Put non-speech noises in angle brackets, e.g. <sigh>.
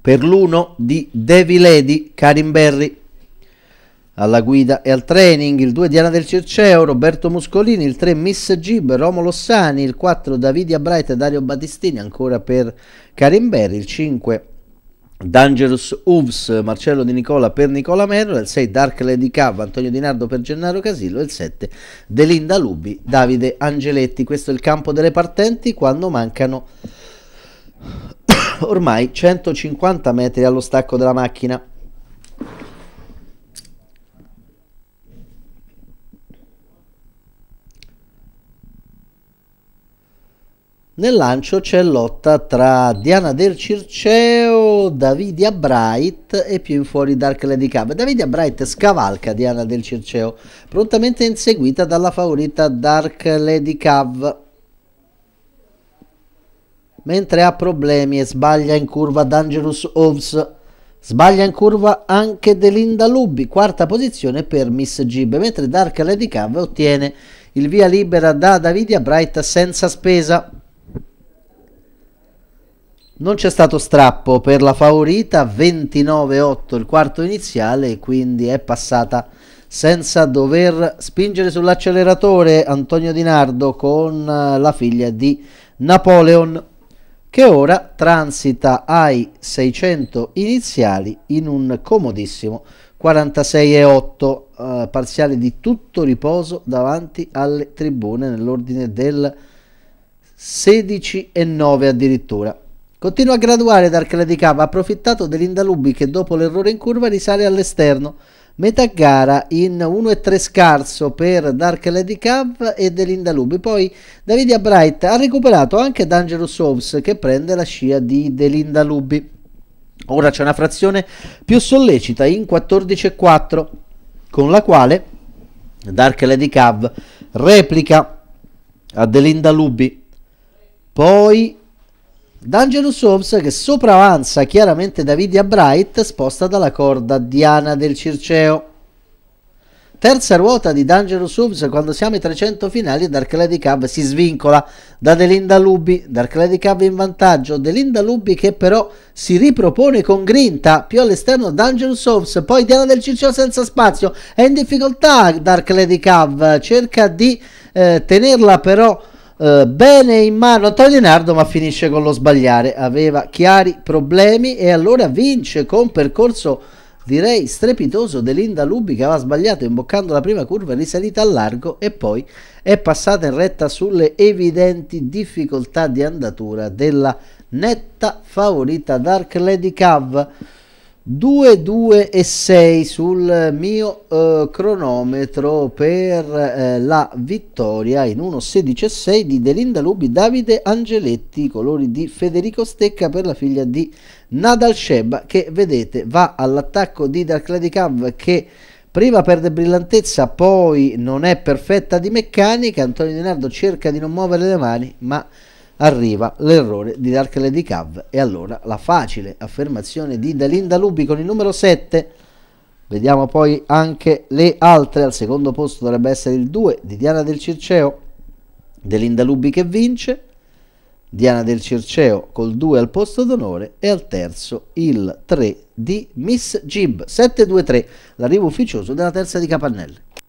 per l'uno di Devi Lady, Karim Berry. Alla guida e al training il 2 Diana del Circeo, Roberto Muscolini, il 3 Miss Gib, Romolo Sani, il 4 Davide Bright e Dario Battistini ancora per Karim Berry, il 5 Dangerous Hooves, Marcello Di Nicola per Nicola Merlo, il 6 Dark Lady Cav, Antonio Di Nardo per Gennaro Casillo, il 7 Delinda Lubi, Davide Angeletti. Questo è il campo delle partenti quando mancano <laughs> ormai 150 metri allo stacco della macchina. Nel lancio c'è lotta tra Diana del Circeo, Davidia Bright e più in fuori Dark Lady Cab. Davidia Bright scavalca Diana del Circeo, prontamente inseguita dalla favorita Dark Lady Cave mentre ha problemi e sbaglia in curva Dangerous Oves. Sbaglia in curva anche Delinda Lubbi, quarta posizione per Miss Gibb, mentre Dark Lady Cav ottiene il via libera da Davidia Bright senza spesa. Non c'è stato strappo per la favorita, 29-8 il quarto iniziale, quindi è passata senza dover spingere sull'acceleratore Antonio Di Nardo con la figlia di Napoleon che ora transita ai 600 iniziali in un comodissimo 46,8 eh, parziale di tutto riposo davanti alle tribune nell'ordine del 16,9 addirittura. Continua a graduare Dark Lady Cava, approfittato dell'Indalubi che dopo l'errore in curva risale all'esterno, metà gara in 1-3 scarso per Dark Lady Cav e Delinda Delindalubi. Poi Davidia Bright ha recuperato anche Dangerous Hoves che prende la scia di Delinda Delindalubi. Ora c'è una frazione più sollecita in 14-4 con la quale Dark Lady Cav replica a Delinda Delindalubi. Poi Dangerous Hobbs che sopravanza chiaramente Davidia Bright sposta dalla corda Diana del Circeo. Terza ruota di Dangerous Hobbs quando siamo ai 300 finali Dark Lady Cub si svincola da Delinda Lubbi, Dark Lady Cub in vantaggio, Delinda Lubbi che però si ripropone con grinta, più all'esterno Dangerous Hobbs, poi Diana del Circeo senza spazio, è in difficoltà Dark Lady Cub, cerca di eh, tenerla però eh, bene in mano Antonio Denardo ma finisce con lo sbagliare aveva chiari problemi e allora vince con percorso direi strepitoso dell'Inda Lubi che aveva sbagliato imboccando la prima curva risalita al largo e poi è passata in retta sulle evidenti difficoltà di andatura della netta favorita Dark Lady Cav 2, 2 e 6 sul mio eh, cronometro per eh, la vittoria in 1.16 e 6 di Delinda Lubi, Davide Angeletti, colori di Federico Stecca per la figlia di Nadal Sheba che vedete va all'attacco di Darkladikav che prima perde brillantezza, poi non è perfetta di meccanica, Antonio Di Nardo cerca di non muovere le mani ma arriva l'errore di Dark Lady Cav e allora la facile affermazione di Delinda Lubi con il numero 7 vediamo poi anche le altre al secondo posto dovrebbe essere il 2 di Diana del Circeo Delinda Lubi che vince Diana del Circeo col 2 al posto d'onore e al terzo il 3 di Miss Gib 7-2-3 l'arrivo ufficioso della terza di Capannelle